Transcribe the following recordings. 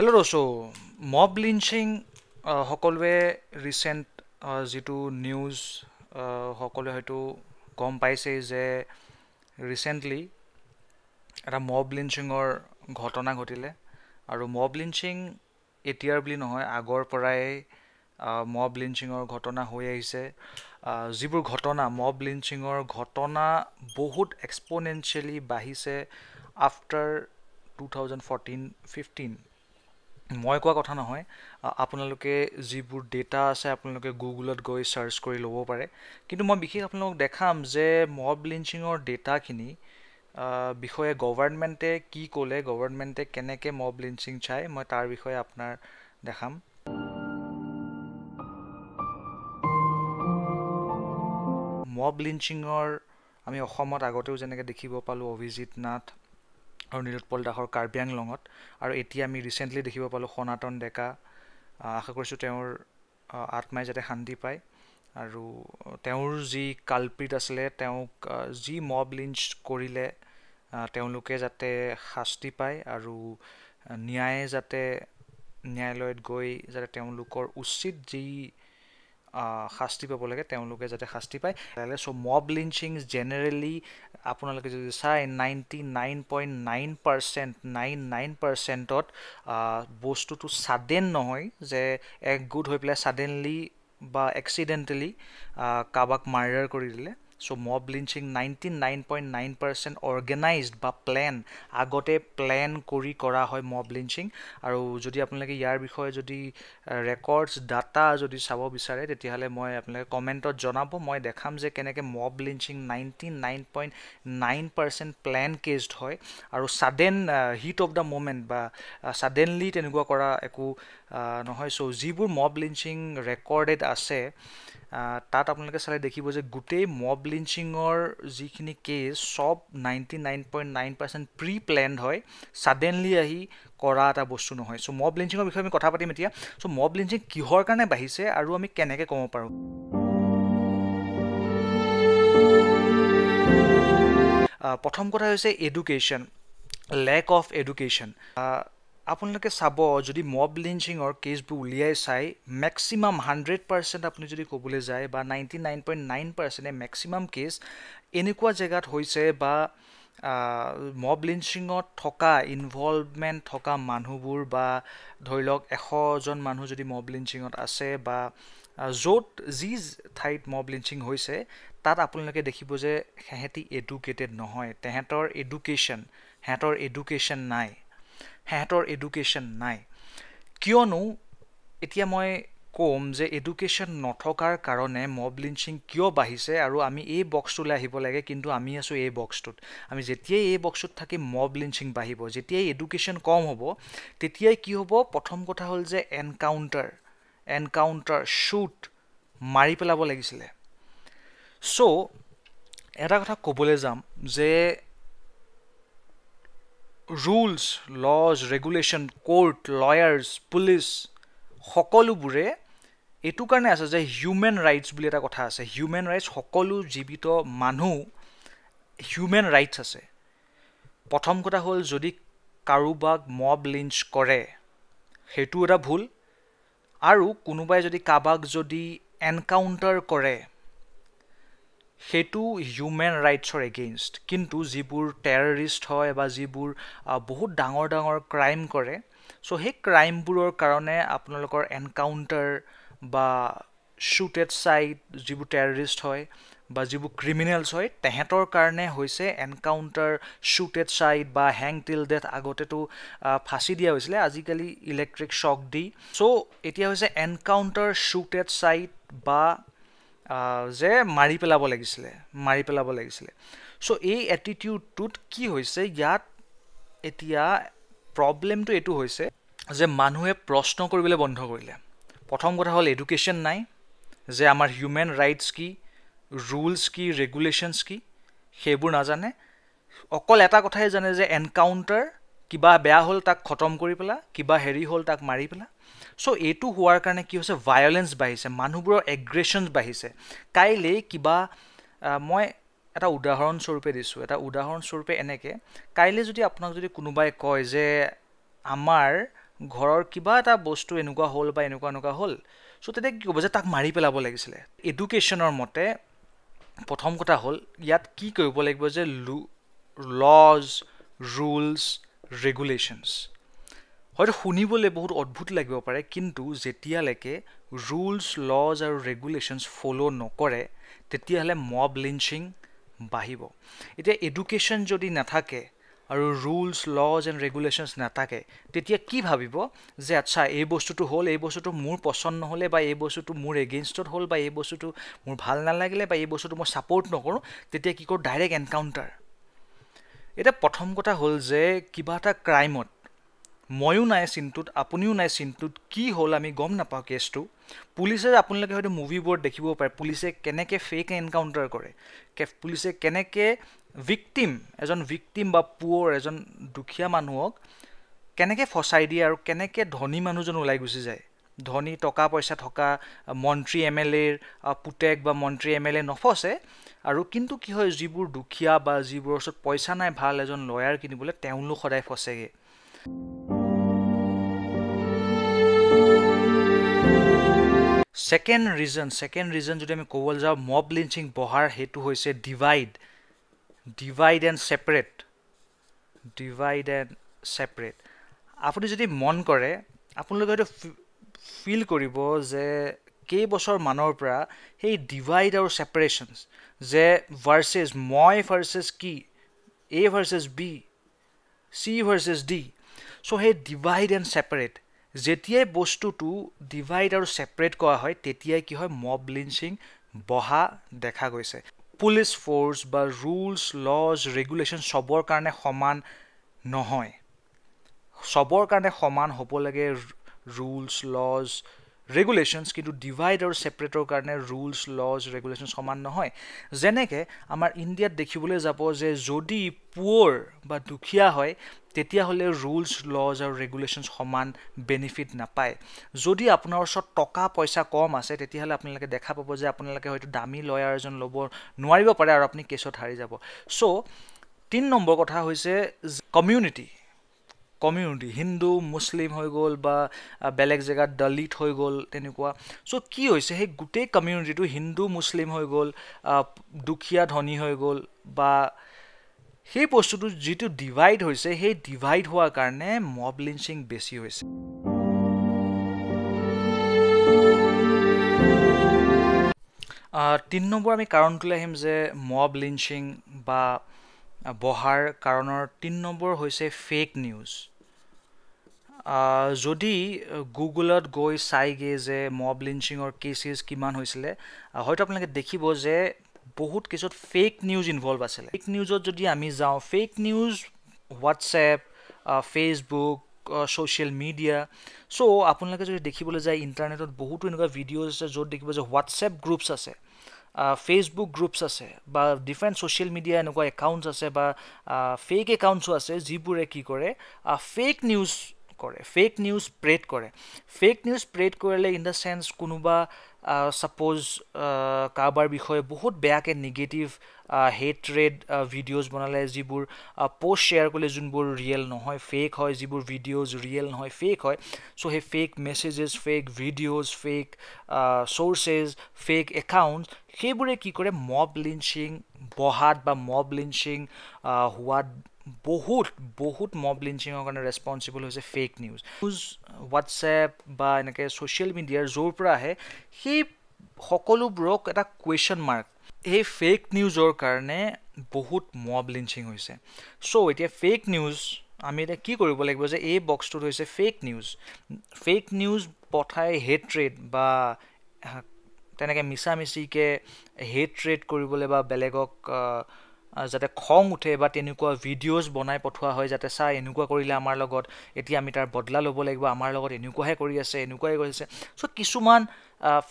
hello' ৰচু mob lynching সকলোৱে recent uh, যিটো news uh, সকলোৱে হয়তো গম পাইছেই যে ৰিচেণ্টলি এটা মব লিঞ্চিঙৰ ঘটনা ঘটিলে আৰু মব লিঞ্চিং এতিয়াৰ বুলি নহয় আগৰ পৰাই মব uh, লিঞ্চিঙৰ ঘটনা হৈ আহিছে যিবোৰ ঘটনা মব লিঞ্চিঙৰ ঘটনা বহুত এক্সপ'নেঞ্চিয়েলি বাঢ়িছে after two thousand fourteen fifteen মই কোৱা কথা নহয় আপোনালোকে যিবোৰ ডেটা আছে আপোনালোকে গুগলত গৈ চাৰ্চ কৰি ল'ব পাৰে কিন্তু মই বিশেষ আপোনালোকক দেখাম যে মব লিঞ্চিঙৰ ডেটাখিনি বিষয়ে গভৰ্ণমেণ্টে কি ক'লে গভৰ্ণমেণ্টে কেনেকৈ মব লিঞ্চিং চাই মই তাৰ বিষয়ে আপোনাৰ দেখাম মব লিঞ্চিঙৰ আমি অসমত আগতেও যেনেকৈ দেখিব পালোঁ অভিজিত নাথ আৰু নীলোৎপল দাসৰ কাৰ্বি আংলঙত আৰু এতিয়া আমি ৰিচেণ্টলি দেখিব পালোঁ সনাতন ডেকা আশা কৰিছোঁ তেওঁৰ আত্মাই যাতে শান্তি পায় আৰু তেওঁৰ যি কালপ্ৰিত আছিলে তেওঁক যি মব লিঞ্চ কৰিলে তেওঁলোকে যাতে শাস্তি পায় আৰু ন্যায় যাতে ন্যায়ালয়ত গৈ যাতে তেওঁলোকৰ উচিত যি শাস্তি পাব লাগে তেওঁলোকে যাতে শাস্তি পায় চ' মব লিঞ্চিং জেনেৰেলি আপোনালোকে যদি চাই ninety nine point nine percent nine nine পাৰ্চেণ্টত বস্তুটো ছাডেন নহয় যে এক গোট হৈ পেলাই ছাডেনলি বা এক্সিডেণ্টেলি কাৰোবাক মাৰ্ডাৰ কৰি দিলে so' mob lynching ninety nine point nine percent organised বা প্লেন আগতে প্লেন কৰি কৰা হয় মব লিঞ্চিং আৰু যদি আপোনালোকে ইয়াৰ বিষয়ে যদি ৰেকৰ্ডছ ডাটা যদি চাব বিচাৰে তেতিয়াহ'লে মই আপোনালোকে কমেণ্টত জনাব মই দেখাম যে কেনেকৈ mob lynching ninety nine point nine percent plan কেজড হয় আৰু sudden heat of the moment বা ছাডেনলি তেনেকুৱা কৰা একো নহয় চ' যিবোৰ মব লিঞ্চিং ৰেকৰ্ডেড আছে তাত আপোনালোকে চালে দেখিব যে গোটেই মব লিঞ্চিঙৰ যিখিনি কেছ চব ninety nine point nine percent pre planned হয় ছাডেনলি আহি কৰা এটা বস্তু নহয় চ' মব লিঞ্চিঙৰ বিষয়ে আমি কথা পাতিম এতিয়া চ' মব লিঞ্চিং কিহৰ কাৰণে বাঢ়িছে আৰু আমি কেনেকৈ ক'ব পাৰোঁ প্ৰথম কথা হৈছে এডুকেশ্যন লেক অফ এডুকেশ্যন আপোনালোকে চাব যদি মব লিঞ্চিঙৰ কেছবোৰ উলিয়াই চাই মেক্সিমাম হাণ্ড্ৰেড পাৰ্চেণ্ট আপুনি যদি ক'বলৈ যায় বা নাইণ্টি নাইন পইণ্ট নাইন পাৰ্চেণ্টে মেক্সিমাম কেছ এনেকুৱা জেগাত হৈছে বা মব লিঞ্চিঙত থকা ইনভলভমেণ্ট থকা মানুহবোৰ বা ধৰি লওক এশজন মানুহ যদি মব লিঞ্চিঙত আছে বা য'ত যি ঠাইত মব লিঞ্চিং হৈছে তাত আপোনালোকে দেখিব যে সিহঁতি এডুকেটেড নহয় তেহেঁতৰ এডুকেশ্যন সিহঁতৰ এডুকেশ্যন নাই সিহঁতৰ এডুকেশ্যন নাই কিয়নো এতিয়া মই ক'ম যে এডুকেশ্যন নথকাৰ কাৰণে মব লিঞ্চিং কিয় বাঢ়িছে আৰু আমি এই বক্সটোলৈ আহিব লাগে কিন্তু আমি আছোঁ এই বক্সটোত আমি যেতিয়াই এই বক্সটোত থাকি মব লিঞ্চিং বাঢ়িব যেতিয়াই এডুকেশ্যন কম হ'ব তেতিয়াই কি হ'ব প্ৰথম কথা হ'ল যে এনকাউণ্টাৰ এনকাউণ্টাৰ শ্বুট মাৰি পেলাব লাগিছিলে চ' এটা কথা ক'বলৈ যাম যে rules laws regulation court lawyers police সকলোবোৰে এইটো কাৰণে আছে যে হিউমেন ৰাইটছ বুলি এটা কথা আছে হিউমেন ৰাইটছ সকলো জীৱিত মানুহ হিউমেন ৰাইটছ আছে প্ৰথম কথা হ'ল যদি কাৰোবাক মব লিঞ্চ কৰে সেইটো এটা ভুল আৰু কোনোবাই যদি কাৰোবাক যদি এনকাউণ্টাৰ কৰে সেইটো হিউমেন ৰাইটছৰ এগেইনষ্ট কিন্তু যিবোৰ টেৰৰিষ্ট হয় বা যিবোৰ বহুত ডাঙৰ ডাঙৰ ক্ৰাইম কৰে চ' সেই ক্ৰাইমবোৰৰ কাৰণে আপোনালোকৰ এনকাউণ্টাৰ বা শ্বুটেড চাইট যিবোৰ টেৰৰিষ্ট হয় বা যিবোৰ ক্ৰিমিনেলছ হয় তেহেঁতৰ কাৰণে হৈছে এনকাউণ্টাৰ শ্বুটেড চাইট বা হেং টিল ডেথ আগতেতো ফাঁচি দিয়া হৈছিলে আজিকালি ইলেক্ট্ৰিক শ্বক দি চ' এতিয়া হৈছে এনকাউণ্টাৰ শ্বুটেড চাইট বা যে মাৰি পেলাব লাগিছিলে মাৰি পেলাব লাগিছিলে চ' এই এটিটিউডটোত কি হৈছে ইয়াত এতিয়া প্ৰব্লেমটো এইটো হৈছে যে মানুহে প্ৰশ্ন কৰিবলৈ বন্ধ কৰিলে প্ৰথম কথা হ'ল এডুকেশ্যন নাই যে আমাৰ হিউমেন ৰাইটছ কি ৰুলছ কি ৰেগুলেশ্যনছ কি সেইবোৰ নাজানে অকল এটা কথাই জানে যে এনকাউণ্টাৰ কিবা বেয়া হ'ল তাক খতম কৰি পেলাই কিবা হেৰি হ'ল তাক মাৰি পেলাই চ' এইটো হোৱাৰ কাৰণে কি হৈছে ভায়লেঞ্চ বাঢ়িছে মানুহবোৰৰ এগ্ৰেশ্যন বাঢ়িছে কাইলৈ কিবা মই এটা উদাহৰণস্বৰূপে দিছোঁ এটা উদাহৰণস্বৰূপে এনেকৈ কাইলৈ যদি আপোনাক যদি কোনোবাই কয় যে আমাৰ ঘৰৰ কিবা এটা বস্তু এনেকুৱা হ'ল বা এনেকুৱা এনেকুৱা হ'ল চ' তেতিয়া কি ক'ব যে তাক মাৰি পেলাব লাগিছিলে এডুকেশ্যনৰ মতে প্ৰথম কথা হ'ল ইয়াত কি কৰিব লাগিব যে লু লজ ৰুলছ ৰেগুলেশ্যনছ হয়তো শুনিবলৈ বহুত অদ্ভুত লাগিব পাৰে কিন্তু যেতিয়ালৈকে ৰুলচ লজ আৰু ৰেগুলেশ্যনছ ফ'ল' নকৰে তেতিয়াহ'লে মব লিঞ্চিং বাঢ়িব এতিয়া এডুকেশ্যন যদি নাথাকে আৰু ৰুলচ লজ এণ্ড ৰেগুলেশ্যনছ নাথাকে তেতিয়া কি ভাবিব যে আচ্ছা এই বস্তুটো হ'ল এই বস্তুটো মোৰ পচন্দ নহ'লে বা এই বস্তুটো মোৰ এগেইনষ্টত হ'ল বা এই বস্তুটো মোৰ ভাল নালাগিলে বা এই বস্তুটো মই ছাপৰ্ট নকৰোঁ তেতিয়া কি কৰোঁ ডাইৰেক্ট এনকাউণ্টাৰ এতিয়া প্ৰথম কথা হ'ল যে কিবা এটা ক্ৰাইমত ময়ো নাই চিনটোত আপুনিও নাই চিনটোত কি হ'ল আমি গম নাপাওঁ কেছটো পুলিচে আপোনালোকে হয়তো মুভিবোৰত দেখিব পাৰে পুলিচে কেনেকৈ ফেক এনকাউণ্টাৰ কৰে কে পুলিচে কেনেকৈ ভিক্টিম এজন ভিক্টিম বা পুৱৰ এজন দুখীয়া মানুহক কেনেকৈ ফচাই দিয়ে আৰু কেনেকৈ ধনী মানুহজন ওলাই গুচি যায় ধনী টকা পইচা থকা মন্ত্ৰী এম এল এৰ পুতেক বা মন্ত্ৰী এম এল এ নফচে আৰু কিন্তু কি হয় যিবোৰ দুখীয়া বা যিবোৰৰ ওচৰত পইচা নাই ভাল এজন লয়াৰ কিনিবলৈ তেওঁলোক সদায় ফচেগৈ ছেকেণ্ড ৰিজন ছেকেণ্ড ৰিজন যদি আমি ক'বলৈ যাওঁ মব লিঞ্চিং বহাৰ সেইটো হৈছে divide divide and separate divide and separate আপুনি যদি মন কৰে আপোনালোকে হয়তো ফিল কৰিব যে কেইবছৰ মানৰ পৰা সেই ডিভাইড আৰু ছেপাৰেশ্যনছ যে ভাৰ্চেছ মই ভাৰ্চেছ কি A versus B C versus D so' সেই ডিভাইড এণ্ড ছেপাৰেট যেতিয়াই বস্তুটো ডিভাইড আৰু ছেপাৰেট কৰা হয় তেতিয়াই কি হয় মব লিঞ্চিং বহা দেখা গৈছে পুলিচ ফ'ৰ্চ বা ৰুলছ লজ ৰেগুলেশ্যন চবৰ কাৰণে সমান নহয় চবৰ কাৰণে সমান হ'ব লাগে ৰুলছ লজ ৰেগুলেশ্যনছ কিন্তু ডিভাইড আৰু ছেপাৰেটৰ কাৰণে ৰুলছ লজ ৰেগুলেশ্যনছ সমান নহয় যেনেকৈ আমাৰ ইণ্ডিয়াত দেখিবলৈ যাব যে যদি পুৱৰ বা দুখীয়া হয় তেতিয়াহ'লে ৰুলছ লজ আৰু ৰেগুলেশ্যনছ সমান বেনিফিট নাপায় যদি আপোনাৰ ওচৰত টকা পইচা কম আছে তেতিয়াহ'লে আপোনালোকে দেখা পাব যে আপোনালোকে হয়তো দামী লয়াৰ এজন ল'ব নোৱাৰিব পাৰে আৰু আপুনি কেছত হাৰি যাব চ' তিনি নম্বৰ কথা হৈছে কমিউনিটি কমিউনিটি হিন্দু মুছলিম হৈ গ'ল বা বেলেগ জেগাত দলিত হৈ গ'ল তেনেকুৱা চ' কি হৈছে সেই গোটেই কমিউনিটিটো হিন্দু মুছলিম হৈ গ'ল দুখীয়া ধনী হৈ গ'ল বা সেই বস্তুটো যিটো ডিভাইড হৈছে সেই ডিভাইড হোৱাৰ কাৰণে মব লিঞ্চিং বেছি হৈছে তিনি নম্বৰ আমি কাৰণটোলৈ আহিম যে মব লিঞ্চিং বা বহাৰ কাৰণৰ তিনি নম্বৰ হৈছে ফেক নিউজ যদি গুগলত গৈ চাইগৈ যে মব লিঞ্চিঙৰ কেচেছ কিমান হৈছিলে হয়তো আপোনালোকে দেখিব যে বহুত কেছত ফেক নিউজ ইনভলভ আছিলে ফেক নিউজত যদি আমি যাওঁ fake news WhatsApp Facebook social media so' আপোনালোকে যদি দেখিবলৈ যায় ইণ্টাৰনেটত বহুতো এনেকুৱা ভিডিঅ'জ আছে য'ত দেখিব যে হোৱাটছএপ গ্ৰুপছ আছে ফেচবুক গ্ৰুপছ আছে বা ডিফাৰেণ্ট ছ'চিয়েল মিডিয়া এনেকুৱা একাউণ্টছ আছে বা ফেক একাউণ্টছো আছে যিবোৰে কি কৰে ফেক নিউজ কৰে ফেক নিউজ স্প্ৰেড কৰে ফেক নিউজ স্প্ৰেড কৰিলে ইন দ্য চেন্স কোনোবা ছাপ'জ কাৰোবাৰ বিষয়ে বহুত বেয়াকৈ নিগেটিভ হেট ৰেড ভিডিঅ'জ বনালে যিবোৰ পষ্ট শ্বেয়াৰ কৰিলে যোনবোৰ ৰিয়েল নহয় ফেক হয় যিবোৰ ভিডিঅ'জ ৰিয়েল নহয় ফেক হয় চ' সেই fake messages fake videos fake sources fake account সেইবোৰে কি কৰে মব লিঞ্চিং বহাত বা মব লিঞ্চিং হোৱাত বহুত বহুত মব লিঞ্চিঙৰ কাৰণে ৰেছপনচিবল হৈছে ফেক নিউজ নিউজ হোৱাটছএপ বা এনেকৈ ছ'চিয়েল মিডিয়াৰ য'ৰ পৰা আহে সেই সকলোবোৰক এটা কুৱেশ্যন মাৰ্ক এই ফেক নিউজৰ কাৰণে বহুত মব লিঞ্চিং হৈছে চ' এতিয়া ফেক নিউজ আমি এতিয়া কি কৰিব লাগিব যে এই বক্সটোত হৈছে ফেক নিউজ ফেক নিউজ পঠাই হেড ৰেড বা তেনেকৈ মিছা মিছিকৈ হেড ৰেড কৰিবলৈ বা বেলেগক যাতে খং উঠে বা তেনেকুৱা ভিডিঅ'জ বনাই পঠোৱা হয় যাতে চাই এনেকুৱা কৰিলে আমাৰ লগত এতিয়া আমি তাৰ বদলা ল'ব লাগিব আমাৰ লগত এনেকুৱাহে কৰি আছে এনেকুৱাই আছে চ' কিছুমান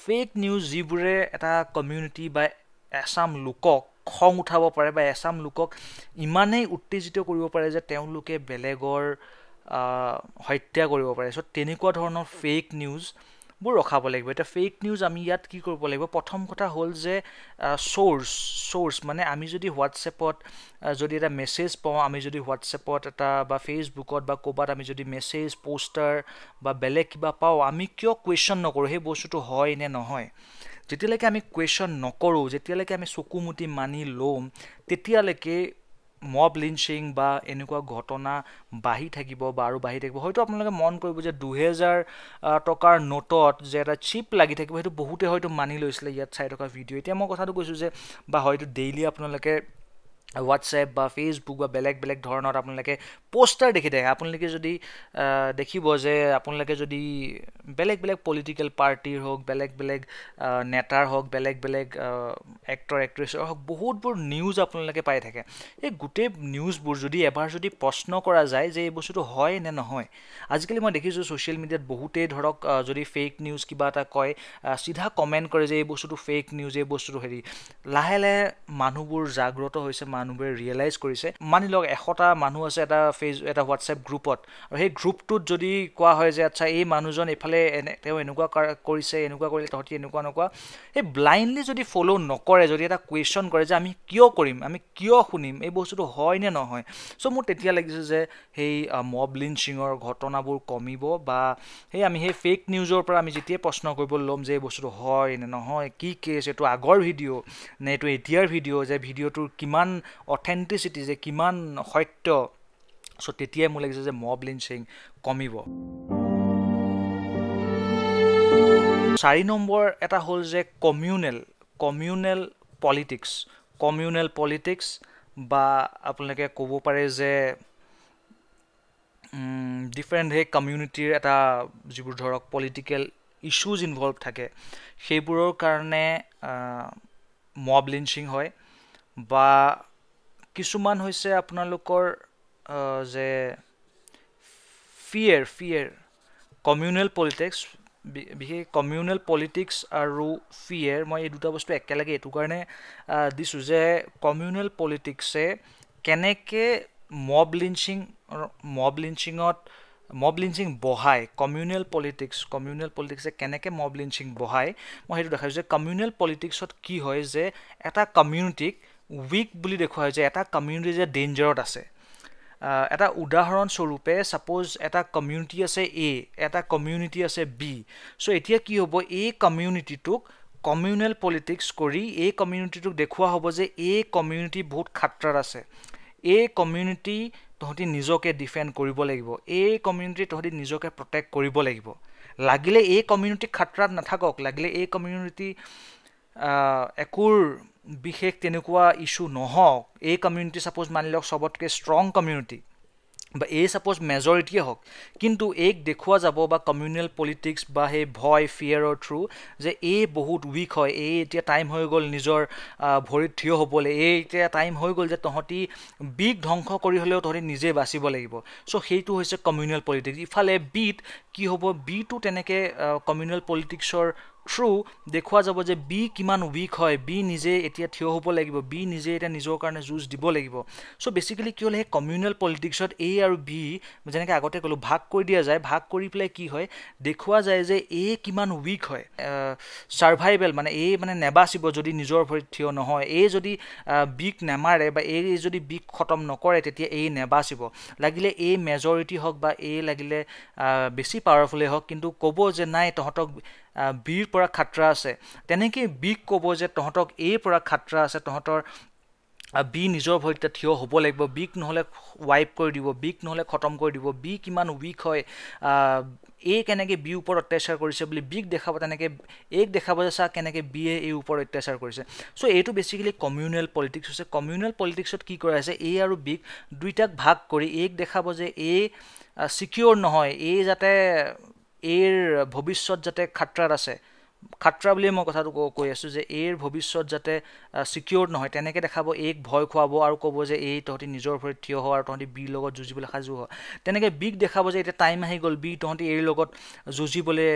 ফেক নিউজ যিবোৰে এটা কমিউনিটি বা এচাম লোকক খং উঠাব পাৰে বা এচাম লোকক ইমানেই উত্তেজিত কৰিব পাৰে যে তেওঁলোকে বেলেগৰ হত্যা কৰিব পাৰে চ' তেনেকুৱা ধৰণৰ ফেক নিউজ বৰ ৰখাব লাগিব এটা ফেক নিউজ আমি ইয়াত কি কৰিব লাগিব প্ৰথম কথা হ'ল যে চ'ৰ্চ চ'ৰ্চ মানে আমি যদি হোৱাটছএপত যদি এটা মেছেজ পাওঁ আমি যদি হোৱাটছএপত এটা বা ফেচবুকত বা ক'ৰবাত আমি যদি মেছেজ পোষ্টাৰ বা বেলেগ কিবা পাওঁ আমি কিয় কুৱেশ্যন নকৰোঁ সেই বস্তুটো হয় নে নহয় যেতিয়ালৈকে আমি কুৱেশ্যন নকৰোঁ যেতিয়ালৈকে আমি চকুমুটি মানি ল'ম তেতিয়ালৈকে মব লিঞ্চিং বা এনেকুৱা ঘটনা বাঢ়ি থাকিব বা আৰু বাঢ়ি থাকিব হয়তো আপোনালোকে মন কৰিব যে দুহেজাৰ টকাৰ নোটত যে এটা চিপ লাগি থাকিব সেইটো বহুতে হয়তো মানি লৈছিলে ইয়াত চাই থকা ভিডিঅ' এতিয়া মই কথাটো কৈছোঁ যে বা হয়তো ডেইলি আপোনালোকে হোৱাটছএপ বা ফেচবুক বা বেলেগ বেলেগ ধৰণৰ আপোনালোকে পষ্টাৰ দেখি থাকে আপোনালোকে যদি দেখিব যে আপোনালোকে যদি বেলেগ বেলেগ পলিটিকেল পাৰ্টিৰ হওক বেলেগ বেলেগ নেতাৰ হওক বেলেগ বেলেগ এক্টৰ এক্ট্ৰেছৰ হওক বহুতবোৰ নিউজ আপোনালোকে পাই থাকে এই গোটেই নিউজবোৰ যদি এবাৰ যদি প্ৰশ্ন কৰা যায় যে এই বস্তুটো হয় নে নহয় আজিকালি মই দেখিছোঁ ছ'চিয়েল মিডিয়াত বহুতেই ধৰক যদি ফেক নিউজ কিবা এটা কয় চিধা কমেণ্ট কৰে যে এই বস্তুটো ফেক নিউজ এই বস্তুটো হেৰি লাহে লাহে মানুহবোৰ জাগ্ৰত হৈছে মানুহবোৰে ৰিয়েলাইজ কৰিছে মানি লওক এশটা মানুহ আছে এটা ফেচ এটা হোৱাটছএপ গ্ৰুপত আৰু সেই গ্ৰুপটোত যদি কোৱা হয় যে আচ্ছা এই মানুহজন এইফালে এনে তেওঁ এনেকুৱা কৰিছে এনেকুৱা কৰিলে তহঁতি এনেকুৱা এনেকুৱা সেই ব্লাইণ্ডলি যদি ফ'ল' নকৰে যদি এটা কুৱেশ্যন কৰে যে আমি কিয় কৰিম আমি কিয় শুনিম এই বস্তুটো হয় নে নহয় চ' মোৰ তেতিয়া লাগিছে যে সেই মব লিঞ্চিঙৰ ঘটনাবোৰ কমিব বা সেই আমি সেই ফেক নিউজৰ পৰা আমি যেতিয়াই প্ৰশ্ন কৰিব ল'ম যে এই বস্তুটো হয় নে নহয় কি কেছ এইটো আগৰ ভিডিঅ' নে এইটো এতিয়াৰ ভিডিঅ' যে ভিডিঅ'টোৰ কিমান অথেণ্টিচিটি যে কিমান সত্য চ' তেতিয়াই মোৰ লাগিছে যে মব লিঞ্চিং কমিব চাৰি নম্বৰ এটা হ'ল যে communal communal politics communal politics বা আপোনালোকে ক'ব পাৰে যে ডিফাৰেণ্ট সেই কমিউনিটিৰ এটা যিবোৰ ধৰক পলিটিকেল ইছ্যুজ ইনভলভ থাকে সেইবোৰৰ কাৰণে মব লিঞ্চিং হয় বা কিছুমান হৈছে আপোনালোকৰ যে ফিয়েৰ ফিয়েৰ কমিউনেল পলিটিক্স বিশেষ কমিউনেল পলিটিক্স আৰু ফিয়েৰ মই এই দুটা বস্তু একেলগে এইটো কাৰণে দিছোঁ যে কমিউনেল পলিটিক্সে কেনেকৈ মব লিঞ্চিং মব লিঞ্চিঙত মব লিঞ্চিং বহাই কমিউনেল পলিটিক্স কমিউনেল পলিটিক্সে কেনেকৈ মব লিঞ্চিং বহাই মই সেইটো দেখাইছোঁ যে কমিউনেল পলিটিক্সত কি হয় যে এটা কমিউনিটিক উইক বুলি দেখুৱায় যে এটা কমিউনিটি যে ডেঞ্জাৰত আছে এটা উদাহৰণস্বৰূপে ছাপ'জ এটা কমিউনিটি আছে এ এটা কমিউনিটি আছে বি চ' এতিয়া কি হ'ব এই কমিউনিটিটোক কমিউনেল পলিটিক্স কৰি এই কমিউনিটিটোক দেখুওৱা হ'ব যে এই কমিউনিটি বহুত খাত্ৰাত আছে এই কমিউনিটি তহঁতি নিজকে ডিফেণ্ড কৰিব লাগিব এই কমিউনিটি তহঁতি নিজকে প্ৰটেক্ট কৰিব লাগিব লাগিলে এই কমিউনিটি খাত্ৰাত নাথাকক লাগিলে এই কমিউনিটি একোৰ বিশেষ তেনেকুৱা ইছ্যু নহওক এই কমিউনিটি ছাপ'জ মানি লওক চবতকৈ ষ্ট্ৰং কমিউনিটি বা এই ছাপ'জ মেজৰিটিয়ে হওক কিন্তু এইক দেখুওৱা যাব বা কমিউনেল পলিটিক্স বা সেই ভয় ফিয়েৰৰ থ্ৰু যে এই বহুত উইক হয় এই এতিয়া টাইম হৈ গ'ল নিজৰ ভৰিত থিয় হ'বলৈ এই এতিয়া টাইম হৈ গ'ল যে তহঁতি বিগ ধ্বংস কৰি হ'লেও তহঁতি নিজে বাচিব লাগিব চ' সেইটো হৈছে কমিউনেল পলিটিক্স ইফালে বিট কি হ'ব বিটো তেনেকৈ কমিউনেল পলিটিক্সৰ ট্ৰু দেখা যাব যে বি কিমান উইক হয় বি নিজে এতিয়া থিয় হ'ব লাগিব বি নিজে এতিয়া নিজৰ কাৰণে যুঁজ দিব লাগিব চ' বেচিকেলি কি হ'ল সেই কমিউনেল পলিটিক্সত এ আৰু বি যেনেকৈ আগতে ক'লোঁ ভাগ কৰি দিয়া যায় ভাগ কৰি পেলাই কি হয় দেখুওৱা যায় যে এ কিমান উইক হয় ছাৰ্ভাইভেল মানে এ মানে নেবাচিব যদি নিজৰ ভৰিত থিয় নহয় এ যদি বিক নেমাৰে বা এ যদি বিক খতম নকৰে তেতিয়া এ নেবাচিব লাগিলে এ মেজৰিটি হওক বা এ লাগিলে বেছি পাৱাৰফুলেই হওক কিন্তু ক'ব যে নাই তহঁতক বিৰ পৰা খাতৰা আছে তেনেকেই বিক ক'ব যে তহঁতক এৰ পৰা খাতৰা আছে তহঁতৰ বি নিজৰ ভৰিত থিয় হ'ব লাগিব বিক নহ'লে ৱাইপ কৰি দিব বিক নহ'লে খতম কৰি দিব বি কিমান উইক হয় এ কেনেকৈ বিৰ ওপৰত অত্যাচাৰ কৰিছে বুলি বিক দেখাব তেনেকৈ এক দেখাব যে চা কেনেকৈ বিয়ে এই ওপৰত অত্যাচাৰ কৰিছে চ' এইটো বেছিকেলি কমিউনেল পলিটিক্স হৈছে কমিউনেল পলিটিক্সত কি কৰা হৈছে এ আৰু বিক দুইটাক ভাগ কৰি এক দেখাব যে এ ছিকিয়'ৰ নহয় এ যাতে এইৰ ভৱিষ্যত যাতে খাতৰাত আছে খাত্ৰা বুলিয়ে মই কথাটো কৈ আছোঁ যে এৰ ভৱিষ্যত যাতে চিকিউৰ নহয় তেনেকৈ দেখাব এক ভয় খুৱাব আৰু ক'ব যে এই তহঁতি নিজৰ ভৰিত থিয় হওঁ আৰু তহঁতি বিৰ লগত যুঁজিবলৈ সাজু হ তেনেকৈ বিক দেখাব যে এতিয়া টাইম আহি গ'ল বি তহঁতি এৰ লগত যুঁজিবলৈ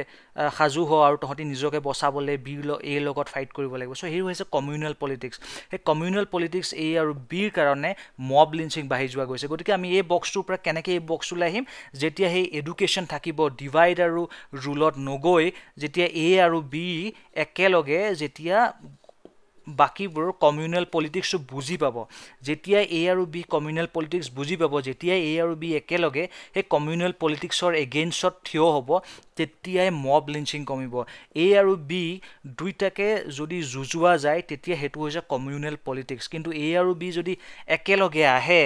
সাজু হওঁ আৰু তহঁতি নিজকে বচাবলৈ বিৰ ল এৰ লগত ফাইট কৰিব লাগিব চ' সেইবোৰ হৈছে কমিউনেল পলিটিক্স সেই কমিউনেল পলিটিক্স এই আৰু বিৰ কাৰণে মব লিঞ্চিং বাঢ়ি যোৱা গৈছে গতিকে আমি এই বক্সটোৰ পৰা কেনেকৈ এই বক্সটোলৈ আহিম যেতিয়া সেই এডুকেশ্যন থাকিব ডিভাইড আৰু ৰুলত নগৈ যেতিয়া এ আৰু বি একেলগে যেতিয়া বাকীবোৰ কমিউনেল পলিটিক্সটো বুজি পাব যেতিয়া এ আৰু বি কমিউনেল পলিটিক্স বুজি পাব যেতিয়া এ আৰু বি একেলগে সেই কমিউনেল পলিটিক্সৰ এগেইনষ্টত থিয় হ'ব তেতিয়াই মব লিঞ্চিং কমিব এ আৰু বি দুইটাকে যদি যুঁজোৱা যায় তেতিয়া সেইটো হৈছে কমিউনেল পলিটিক্স কিন্তু এ আৰু বি যদি একেলগে আহে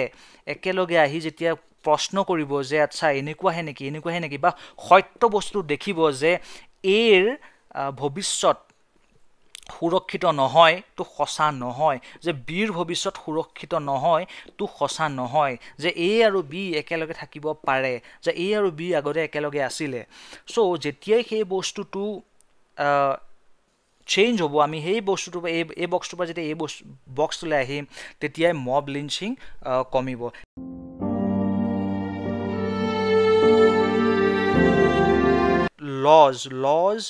একেলগে আহি যেতিয়া প্ৰশ্ন কৰিব যে আচ্ছা এনেকুৱাহে নেকি এনেকুৱাহে নেকি বা সত্য বস্তু দেখিব যে এৰ ভৱিষ্যত সুৰক্ষিত নহয় তো সঁচা নহয় যে বিৰ ভৱিষ্যত সুৰক্ষিত নহয় তো সঁচা নহয় যে এ আৰু বি একেলগে থাকিব পাৰে যে এ আৰু বি আগতে একেলগে আছিলে চ' যেতিয়াই সেই বস্তুটো চেঞ্জ হ'ব আমি সেই বস্তুটোৰ পৰা এই এই বক্সটোৰ পৰা যেতিয়া এই বস্তু বক্সটোলৈ আহিম তেতিয়াই মব লিঞ্চিং কমিব লজ লজ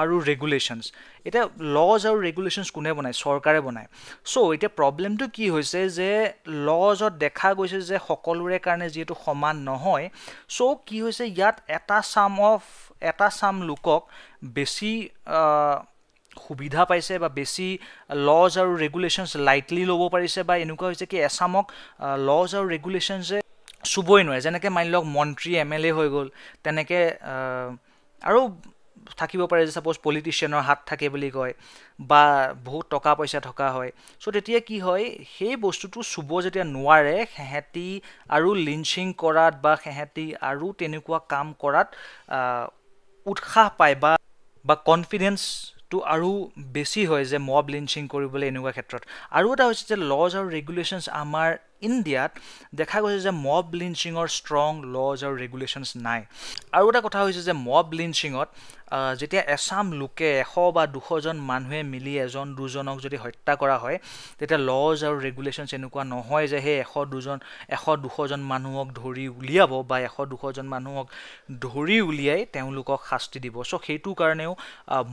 আৰু ৰেগুলেশ্যনছ এতিয়া লজ আৰু ৰেগুলেশ্যনছ কোনে বনায় চৰকাৰে বনায় চ' এতিয়া প্ৰব্লেমটো কি হৈছে যে লজত দেখা গৈছে যে সকলোৰে কাৰণে যিহেতু সমান নহয় চ' কি হৈছে ইয়াত এটা চাম অফ এটা চাম লোকক বেছি সুবিধা পাইছে বা বেছি লজ আৰু ৰেগুলেশ্যনছ লাইটলি ল'ব পাৰিছে বা এনেকুৱা হৈছে কি এচামক লজ আৰু ৰেগুলেশ্যনছে চুবই নোৱাৰে যেনেকৈ মানি লওক মন্ত্ৰী এম এল এ হৈ গ'ল তেনেকৈ আৰু থাকিব পাৰে যে ছাপ'জ পলিটিচিয়ানৰ হাত থাকে বুলি কয় বা বহুত টকা পইচা থকা হয় চ' তেতিয়া কি হয় সেই বস্তুটো চুব যেতিয়া নোৱাৰে সিহঁতি আৰু লিঞ্চিং কৰাত বা সিহঁতি আৰু তেনেকুৱা কাম কৰাত উৎসাহ পায় বা বা কনফিডেঞ্চটো আৰু বেছি হয় যে মব লিঞ্চিং কৰিবলৈ এনেকুৱা ক্ষেত্ৰত আৰু এটা হৈছে যে লজ আৰু ৰেগুলেশ্যনছ আমাৰ ইণ্ডিয়াত দেখা গৈছে যে মব লিঞ্চিঙৰ ষ্ট্ৰং লজ আৰু ৰেগুলেশ্যনছ নাই আৰু এটা কথা হৈছে যে মব লিঞ্চিঙত যেতিয়া এছাম লোকে এশ বা দুশজন মানুহে মিলি এজন দুজনক যদি হত্যা কৰা হয় তেতিয়া লজ আৰু ৰেগুলেশ্যনছ এনেকুৱা নহয় যে সেই এশ দুজন এশ দুশজন মানুহক ধৰি উলিয়াব বা এশ দুশজন মানুহক ধৰি উলিয়াই তেওঁলোকক শাস্তি দিব চ' সেইটো কাৰণেও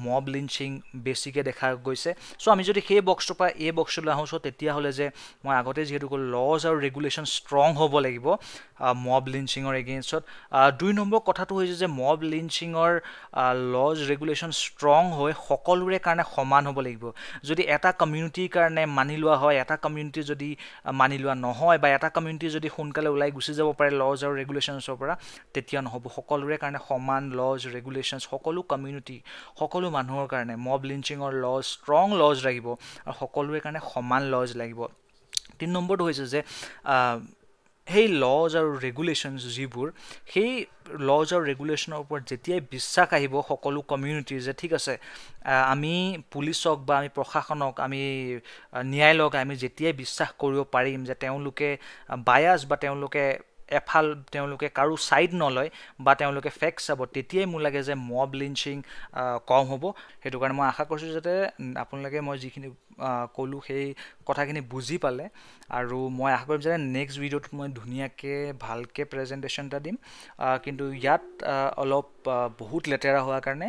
মব লিঞ্চিং বেছিকৈ দেখা গৈছে চ' আমি যদি সেই বক্সটোৰ পৰা এই বক্সটোলৈ আহোঁ চ' তেতিয়াহ'লে যে মই আগতে যিহেতু ক'লোঁ লজ লজ আৰু ৰেগুলেশ্যন ষ্ট্ৰং হ'ব লাগিব মব লিঞ্চিঙৰ এগেইনষ্টত দুই নম্বৰ কথাটো হৈছে যে মব লিঞ্চিঙৰ লজ ৰেগুলেশ্যন ষ্ট্ৰং হৈ সকলোৰে কাৰণে সমান হ'ব লাগিব যদি এটা কমিউনিটিৰ কাৰণে মানি লোৱা হয় এটা কমিউনিটি যদি মানি লোৱা নহয় বা এটা কমিউনিটি যদি সোনকালে ওলাই গুচি যাব পাৰে লজ আৰু ৰেগুলেশ্যনছৰ পৰা তেতিয়া নহ'ব সকলোৰে কাৰণে সমান লজ ৰেগুলেশ্যনছ সকলো কমিউনিটি সকলো মানুহৰ কাৰণে মব লিঞ্চিঙৰ লজ ষ্ট্ৰং লজ লাগিব আৰু সকলোৰে কাৰণে সমান লজ লাগিব তিনি নম্বৰটো হৈছে যে সেই লজ আৰু ৰেগুলেশ্যনছ যিবোৰ সেই লজ আৰু ৰেগুলেশ্যনৰ ওপৰত যেতিয়াই বিশ্বাস আহিব সকলো কমিউনিটিৰ যে ঠিক আছে আমি পুলিচক বা আমি প্ৰশাসনক আমি ন্যায়লৈকে আমি যেতিয়াই বিশ্বাস কৰিব পাৰিম যে তেওঁলোকে বায়াছ বা তেওঁলোকে এফাল তেওঁলোকে কাৰো ছাইড নলয় বা তেওঁলোকে ফেক চাব তেতিয়াই মোৰ লাগে যে মব লিঞ্চিং কম হ'ব সেইটো কাৰণে মই আশা কৰিছোঁ যাতে আপোনালোকে মই যিখিনি ক'লোঁ সেই কথাখিনি বুজি পালে আৰু মই আশা কৰিম যে নেক্সট ভিডিঅ'টোত মই ধুনীয়াকৈ ভালকৈ প্ৰেজেণ্টেশ্যন এটা দিম কিন্তু ইয়াত অলপ বহুত লেতেৰা হোৱাৰ কাৰণে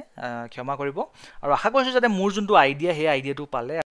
ক্ষমা কৰিব আৰু আশা কৰিছোঁ যাতে মোৰ যোনটো আইডিয়া সেই আইডিয়াটো পালে